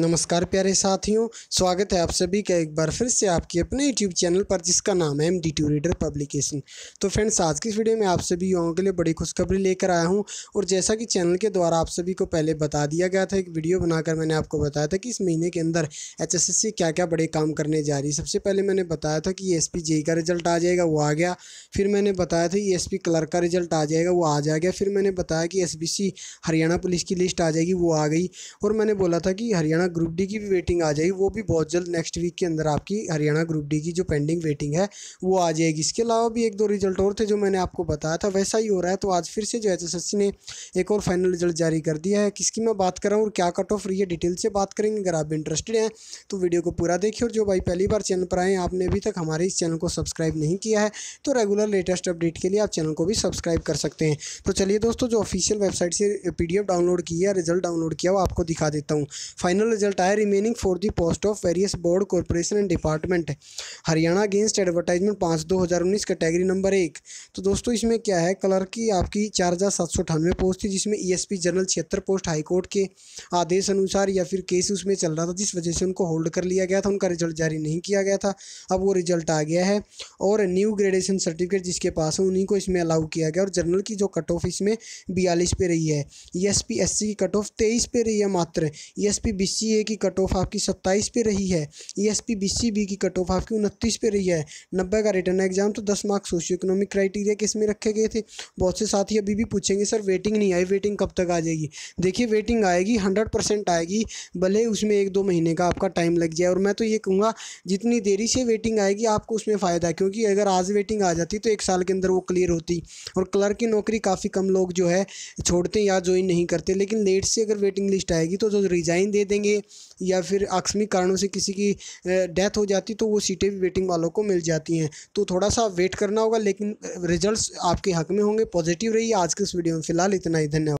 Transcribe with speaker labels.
Speaker 1: नमस्कार प्यारे साथियों स्वागत है आप सभी का एक बार फिर से आपके अपने यूट्यूब चैनल पर जिसका नाम है M D two reader publication तो फ्रेंड्स आज की इस वीडियो में आप सभी युवाओं के लिए बड़ी खुशखबरी लेकर आया हूं और जैसा कि चैनल के द्वारा आप सभी को पहले बता दिया गया था एक वीडियो बनाकर मैंने आपको बताया था कि इस महीने के अंदर एच क्या क्या बड़े काम करने जा रही है सबसे पहले मैंने बताया था कि एस e पी का रिजल्ट आ जाएगा वो आ गया फिर मैंने बताया था कि एस क्लर्क का रिजल्ट आ जाएगा वो आ जाएगा फिर मैंने बताया कि एस हरियाणा पुलिस की लिस्ट आ जाएगी वो आ गई और मैंने बोला था कि हरियाणा ग्रुप डी की भी वेटिंग आ जाएगी वो भी बहुत जल्द नेक्स्ट वीक के अंदर आपकी हरियाणा ग्रुप डी की जो पेंडिंग वेटिंग है वो आ जाएगी इसके अलावा भी एक दो रिजल्ट और थे जो मैंने आपको बताया था वैसा ही हो रहा है तो आज फिर से जो एच ने एक और फाइनल रिजल्ट जारी कर दिया है किसकी मैं बात कर रहा हूँ और क्या कट ऑफ रही है डिटेल से बात करेंगे अगर आप इंटरेस्टेड हैं तो वीडियो को पूरा देखिए और जो भाई पहली बार चैनल पर आए आपने अभी तक हमारे इस चैनल को सब्सक्राइब नहीं किया है तो रेगुलर लेटेस्ट अपडेट के लिए आप चैनल को भी सब्सक्राइब कर सकते हैं तो चलिए दोस्तों जो ऑफिशियल वेबसाइट से पी डाउनलोड की है रिजल्ट डाउनलोड किया वो आपको दिखा देता हूँ final final result are remaining for the post of various board corporation and department Haryana against advertisement पाँच दो हज़ार उन्नीस कैटेगरी नंबर एक तो दोस्तों इसमें क्या है क्लर्क की आपकी चार हज़ार सात सौ अठानवे पोस्ट थी जिसमें ई एस पी जनरल छिहत्तर पोस्ट हाईकोर्ट के आदेश अनुसार या फिर केस उसमें चल रहा था जिस वजह से उनको होल्ड कर लिया गया था उनका रिजल्ट जारी नहीं किया गया था अब वो रिजल्ट आ गया है और न्यू ग्रेडेशन सर्टिफिकेट जिसके पास है उन्हीं को इसमें अलाउ किया गया और जनरल की जो कट ऑफ इसमें बयालीस पे रही है E S P S C की कट ऑफ तेईस पे रही है मात्र E S P B BCA की कट ऑफ आपकी सत्ताईस पे रही है ईएसपी e बीसीबी की कट ऑफ आपकी उनतीस पे रही है नब्बे का रिटर्न एग्जाम तो दस मार्क्स सोशियो इकोनॉमिक क्राइटेरिया किस में रखे गए थे बहुत से साथी अभी भी पूछेंगे सर वेटिंग नहीं आई वेटिंग कब तक आ जाएगी देखिए वेटिंग आएगी हंड्रेड परसेंट आएगी भले उसमें एक दो महीने का आपका टाइम लग जाए और मैं तो ये कहूँगा जितनी देरी से वेटिंग आएगी आपको उसमें फ़ायदा क्योंकि अगर आज वेटिंग आ जाती तो एक साल के अंदर वो क्लियर होती और क्लर्क की नौकरी काफ़ी कम लोग जो है छोड़ते या ज्वाइन नहीं करते लेकिन लेट से अगर वेटिंग लिस्ट आएगी तो जो रिज़ाइन दे देंगे जाएंगे या फिर आकस्मिक कारणों से किसी की डेथ हो जाती तो वो सीटें भी वेटिंग वालों को मिल जाती हैं तो थोड़ा सा वेट करना होगा लेकिन रिजल्ट्स आपके हक में होंगे पॉजिटिव रहिए आज के इस वीडियो में फ़िलहाल इतना ही धन्यवाद